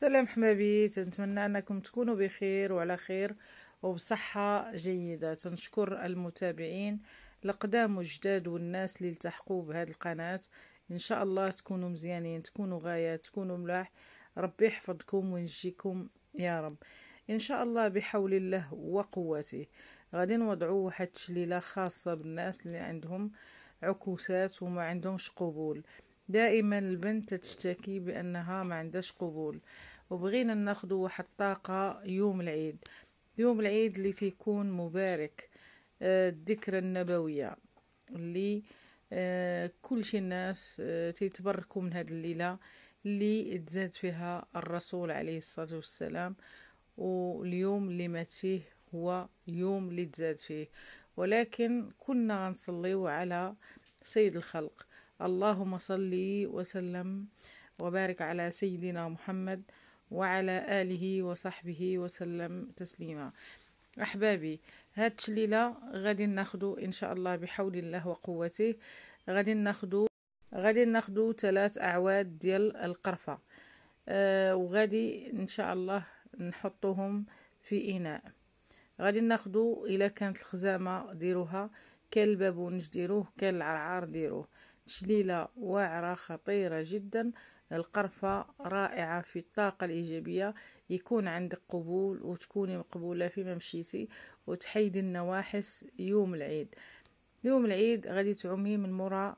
سلام حمابيت نتمنى انكم تكونوا بخير وعلى خير وبصحة جيدة تنشكر المتابعين القدام وجداد والناس اللي التحقوا بهذه القناة ان شاء الله تكونوا مزيانين تكونوا غاية تكونوا ملاح ربي يحفظكم وينجيكم يا رب ان شاء الله بحول الله وقوته غادي نوضعوا واحد التشليله خاصه بالناس اللي عندهم عكوسات وما عندهمش قبول دائما البنت تشتكي بأنها ما عندهاش قبول وبغينا ناخذ واحد الطاقه يوم العيد يوم العيد اللي تيكون مبارك آه، الذكرى النبوية اللي آه، كل شي الناس آه، تيتبركوا من هاد الليلة اللي تزاد فيها الرسول عليه الصلاة والسلام واليوم اللي مات فيه هو يوم اللي تزاد فيه ولكن كنا غنصليو على سيد الخلق اللهم صل وسلم وبارك على سيدنا محمد وعلى آله وصحبه وسلم تسليما أحبابي هاد الليله غادي ناخدو إن شاء الله بحول الله وقوته غادي ناخدو غادي ناخدو ثلاث أعواد ديال القرفة آه وغادي إن شاء الله نحطهم في إناء غادي ناخدو إلا كانت الخزامة ديروها كان البابونج ديروه كان العرعار ديروه شليلة واعرة خطيرة جدا القرفة رائعة في الطاقة الإيجابية يكون عندك قبول وتكوني مقبولة فيما مشيتي وتحيدي النواحس يوم العيد يوم العيد غادي تعومي من مرة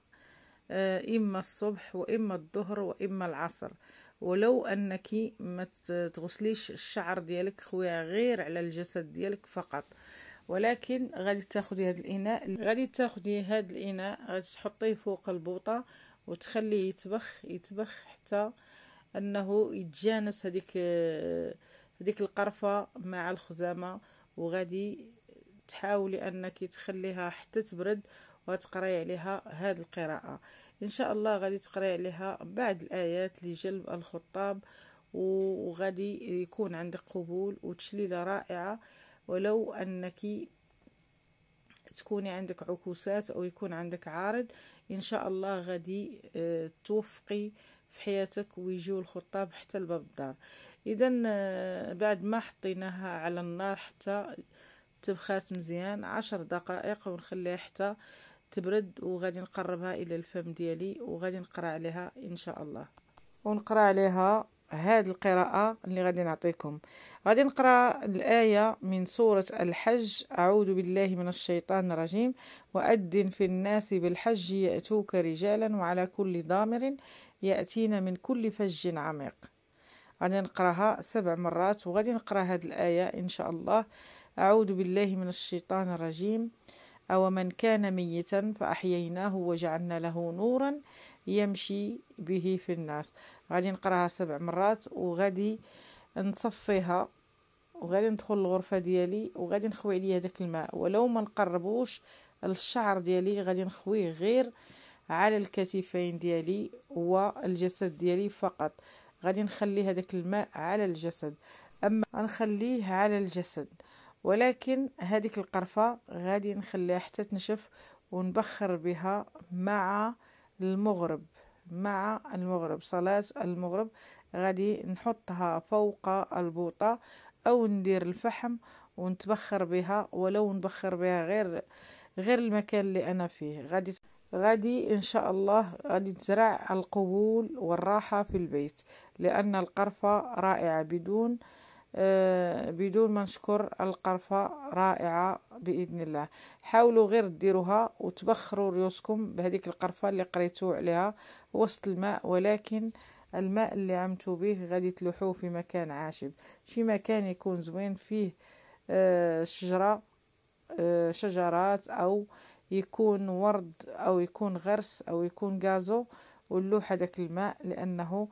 آه، إما الصبح وإما الظهر وإما العصر ولو أنك ما تغسليش الشعر ديالك خويا غير على الجسد ديالك فقط ولكن غادي تاخدي هذا الاناء غادي تاخدي هذا الاناء غادي تحطيه فوق البوطه وتخليه يتبخ يتبخ حتى انه يتجانس هذيك هذيك القرفه مع الخزامه وغادي تحاولي انك تخليها حتى تبرد وتقراي عليها هذه القراءه ان شاء الله غادي تقراي عليها بعض الايات لجلب الخطاب وغادي يكون عندك قبول وتشليله رائعه ولو أنك تكوني عندك عكوسات أو يكون عندك عارض إن شاء الله غادي آه، توفقي في حياتك ويجيو الخطاب حتى لباب الدار إذا آه، بعد ما حطيناها على النار حتى تبخات مزيان عشر دقائق ونخليها حتى تبرد وغادي نقربها الى الفم ديالي وغادي نقرا عليها ان شاء الله ونقرا عليها هاد القراءة اللي غادي نعطيكم غادي نقرأ الآية من سورة الحج أعوذ بالله من الشيطان الرجيم وأذن في الناس بالحج يأتوك رجالا وعلى كل ضامر يأتين من كل فج عميق غادي نقراها سبع مرات وغادي نقرا هاد الآية إن شاء الله أعوذ بالله من الشيطان الرجيم أو من كان ميتا فأحييناه وجعلنا له نورا يمشي به في الناس غادي نقراها سبع مرات وغادي نصفيها وغادي ندخل الغرفة ديالي وغادي نخوي عليه داك الماء ولو ما نقربوش الشعر ديالي غادي نخويه غير على الكتفين ديالي والجسد ديالي فقط غادي نخلي هذاك الماء على الجسد اما نخليه على الجسد ولكن هذيك القرفه غادي نخليها حتى تنشف ونبخر بها مع المغرب مع المغرب صلاة المغرب غادي نحطها فوق البوطة أو ندير الفحم ونتبخر بها ولو نبخر بها غير غير المكان اللي أنا فيه غادي غادي إن شاء الله غادي تزرع القبول والراحة في البيت لأن القرفة رائعة بدون آه، بدون ما نشكر القرفة رائعة بإذن الله حاولوا غير ديروها وتبخروا ريوسكم بهذيك القرفة اللي قريتو عليها وسط الماء ولكن الماء اللي عمتو به غادي تلوحوه في مكان عاشب شي مكان يكون زوين فيه آه، شجرة آه، شجرات أو يكون ورد أو يكون غرس أو يكون غازو واللوح هذاك الماء لأنه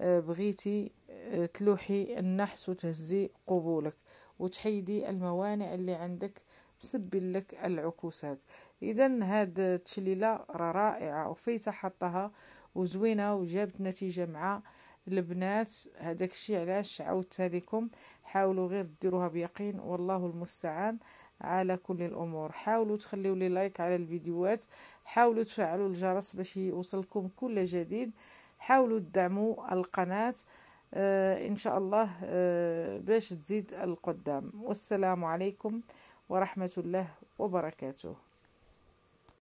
آه، بغيتي آه، تلوحي النحس وتهزي قبولك وتحيدي الموانع اللي عندك مسبب لك العكوسات اذا هاد التشليله راه رائعه وفيتا حطها وزوينه وجابت نتيجه مع البنات هذاك الشيء علاش عاودت لكم حاولوا غير ديروها بيقين والله المستعان على كل الامور حاولوا تخليوا لي لايك على الفيديوهات حاولوا تفعلوا الجرس باش يوصلكم كل جديد حاولوا تدعموا القناة آه، إن شاء الله آه باش تزيد القدام والسلام عليكم ورحمة الله وبركاته